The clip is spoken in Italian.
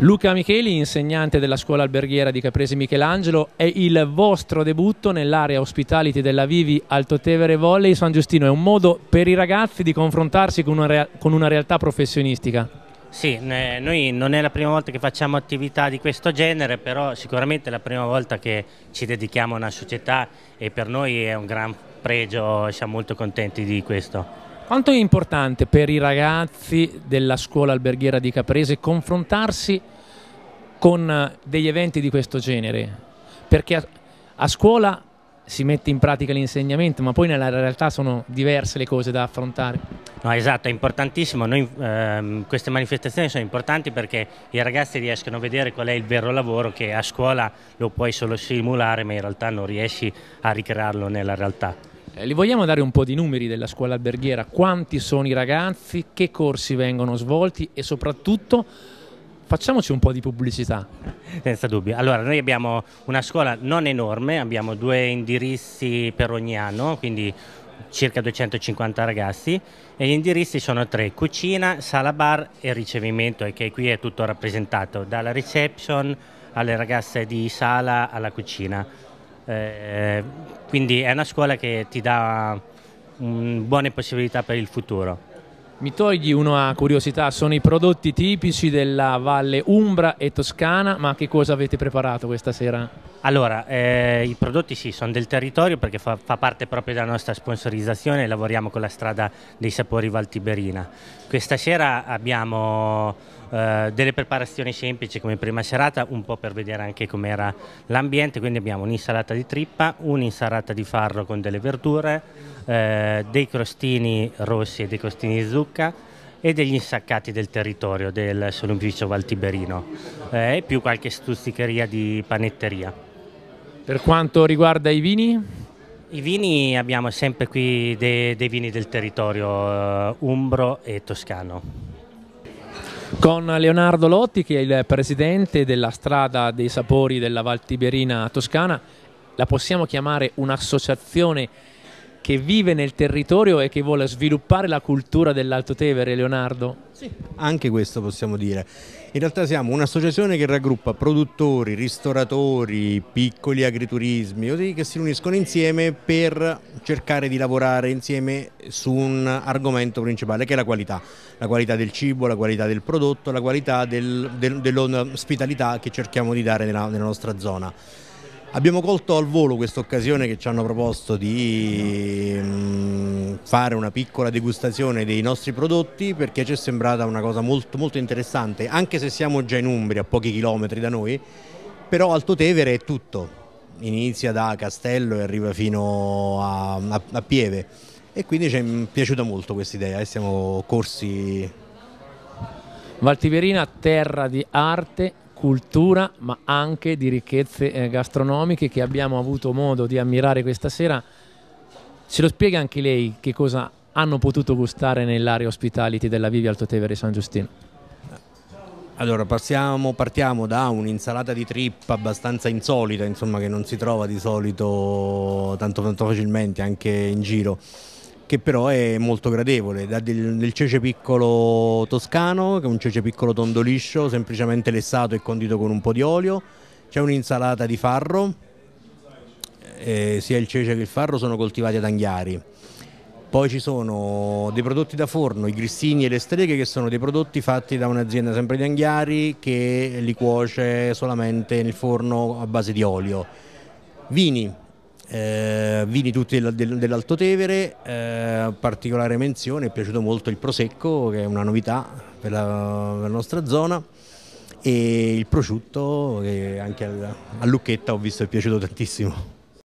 Luca Micheli, insegnante della scuola alberghiera di Caprese Michelangelo, è il vostro debutto nell'area hospitality della Vivi Alto Tevere Volley San Giustino. È un modo per i ragazzi di confrontarsi con una, con una realtà professionistica. Sì, noi non è la prima volta che facciamo attività di questo genere, però sicuramente è la prima volta che ci dedichiamo a una società e per noi è un gran pregio, siamo molto contenti di questo. Quanto è importante per i ragazzi della scuola alberghiera di Caprese confrontarsi con eh, degli eventi di questo genere? Perché a, a scuola si mette in pratica l'insegnamento, ma poi nella realtà sono diverse le cose da affrontare. No, esatto, è importantissimo. Noi, ehm, queste manifestazioni sono importanti perché i ragazzi riescono a vedere qual è il vero lavoro che a scuola lo puoi solo simulare, ma in realtà non riesci a ricrearlo nella realtà. Eh, li vogliamo dare un po' di numeri della scuola alberghiera? Quanti sono i ragazzi? Che corsi vengono svolti? E soprattutto facciamoci un po' di pubblicità. Senza dubbio. Allora, noi abbiamo una scuola non enorme, abbiamo due indirizzi per ogni anno, quindi circa 250 ragazzi e gli indirizzi sono tre, cucina, sala bar e ricevimento, e che qui è tutto rappresentato, dalla reception alle ragazze di sala alla cucina. Eh, quindi è una scuola che ti dà um, buone possibilità per il futuro. Mi togli una curiosità, sono i prodotti tipici della Valle Umbra e Toscana, ma che cosa avete preparato questa sera? Allora, eh, i prodotti sì, sono del territorio perché fa, fa, parte proprio della nostra sponsorizzazione e lavoriamo con la strada dei sapori Valtiberina. Questa sera abbiamo eh, delle preparazioni semplici come prima serata, un po' per vedere anche com'era l'ambiente, quindi abbiamo un'insalata di trippa, un'insalata di farro con delle verdure, eh, dei crostini rossi e dei crostini di zucca e degli insaccati del territorio del Solompicio Valtiberino eh, e più qualche stuzzicheria di panetteria. Per quanto riguarda i vini? I vini abbiamo sempre qui dei, dei vini del territorio uh, umbro e toscano. Con Leonardo Lotti, che è il presidente della strada dei sapori della Valtiberina toscana, la possiamo chiamare un'associazione che vive nel territorio e che vuole sviluppare la cultura dell'Alto Tevere, Leonardo? Sì, anche questo possiamo dire. In realtà siamo un'associazione che raggruppa produttori, ristoratori, piccoli agriturismi, così che si uniscono insieme per cercare di lavorare insieme su un argomento principale che è la qualità, la qualità del cibo, la qualità del prodotto, la qualità del, del, dell'ospitalità che cerchiamo di dare nella, nella nostra zona. Abbiamo colto al volo questa occasione che ci hanno proposto di mm, fare una piccola degustazione dei nostri prodotti perché ci è sembrata una cosa molto, molto interessante, anche se siamo già in Umbria, a pochi chilometri da noi, però Altotevere è tutto, inizia da Castello e arriva fino a, a, a Pieve e quindi ci è piaciuta molto questa idea e siamo corsi. Valtiverina, terra di arte, cultura ma anche di ricchezze eh, gastronomiche che abbiamo avuto modo di ammirare questa sera. Ce lo spiega anche lei che cosa hanno potuto gustare nell'area ospitality della Vivi Alto Tevere San Giustino? Allora, passiamo, partiamo da un'insalata di trippa abbastanza insolita, insomma, che non si trova di solito tanto, tanto facilmente anche in giro che però è molto gradevole, da del, del, cece piccolo toscano, che è un cece piccolo tondo liscio, semplicemente lessato e condito con un po' di olio, c'è un'insalata di farro, eh, sia il cece che il farro sono coltivati ad Anghiari. Poi ci sono dei prodotti da forno, i grissini e le streghe, che sono dei prodotti fatti da un'azienda sempre di Anghiari che li cuoce solamente nel forno a base di olio. Vini, eh, vini tutti dell'Alto Tevere, eh, particolare menzione, è piaciuto molto il Prosecco che è una novità per la, per la nostra zona e il prosciutto che anche a Lucchetta ho visto è piaciuto tantissimo.